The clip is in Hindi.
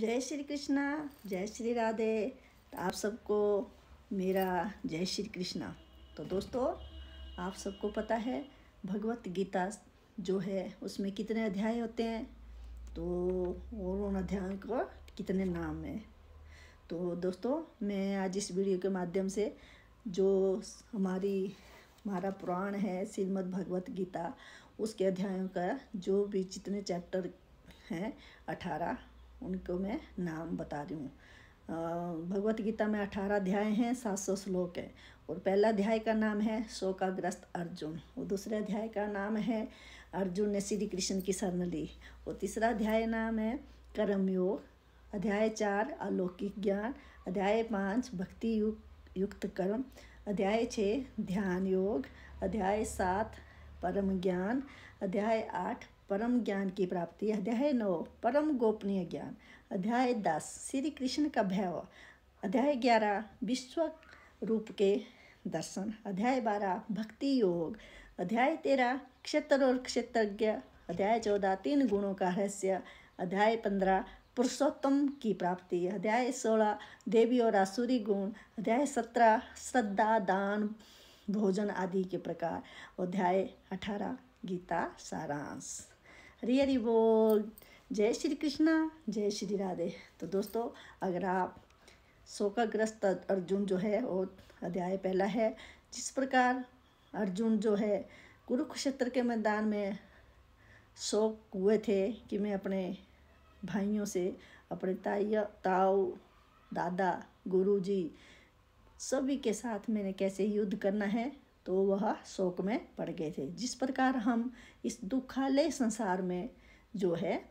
जय श्री कृष्णा जय श्री राधे तो आप सबको मेरा जय श्री कृष्णा तो दोस्तों आप सबको पता है भगवत गीता जो है उसमें कितने अध्याय होते हैं तो और उन अध्यायों को कितने नाम हैं तो दोस्तों मैं आज इस वीडियो के माध्यम से जो हमारी हमारा पुराण है श्रीमद् भगवत गीता उसके अध्यायों का जो भी जितने चैप्टर हैं अठारह उनको मैं नाम बता रही हूँ भगवत गीता में अठारह अध्याय हैं सात सौ श्लोक हैं और पहला अध्याय का नाम है शोकाग्रस्त अर्जुन और दूसरे अध्याय का नाम है अर्जुन ने श्री कृष्ण की शरण ली और तीसरा अध्याय नाम है कर्मयोग अध्याय चार अलौकिक ज्ञान अध्याय पाँच भक्ति युक, युक्त कर्म अध्याय छः ध्यान योग अध्याय सात परम ज्ञान अध्याय आठ परम ज्ञान की प्राप्ति अध्याय नौ परम गोपनीय ज्ञान अध्याय दस श्री कृष्ण का भैव अध्याय ग्यारह विश्व रूप के दर्शन अध्याय बारह भक्ति योग अध्याय तेरह क्षेत्र और क्षेत्रज्ञ अध्याय चौदह तीन गुणों का रहस्य अध्याय पंद्रह पुरुषोत्तम की प्राप्ति अध्याय सोलह देवी और आसुरी गुण अध्याय सत्रह श्रद्धा दान भोजन आदि के प्रकार अध्याय अठारह गीता सारांश हरी हरी बोल जय श्री कृष्णा जय श्री राधे तो दोस्तों अगर आप शोकाग्रस्त अर्जुन जो है वो अध्याय पहला है जिस प्रकार अर्जुन जो है कुरुक्षेत्र के मैदान में शोक हुए थे कि मैं अपने भाइयों से अपने ताइया ताऊ दादा गुरुजी सभी के साथ मैंने कैसे युद्ध करना है तो वह शोक में पड़ गए थे जिस प्रकार हम इस दुखालय संसार में जो है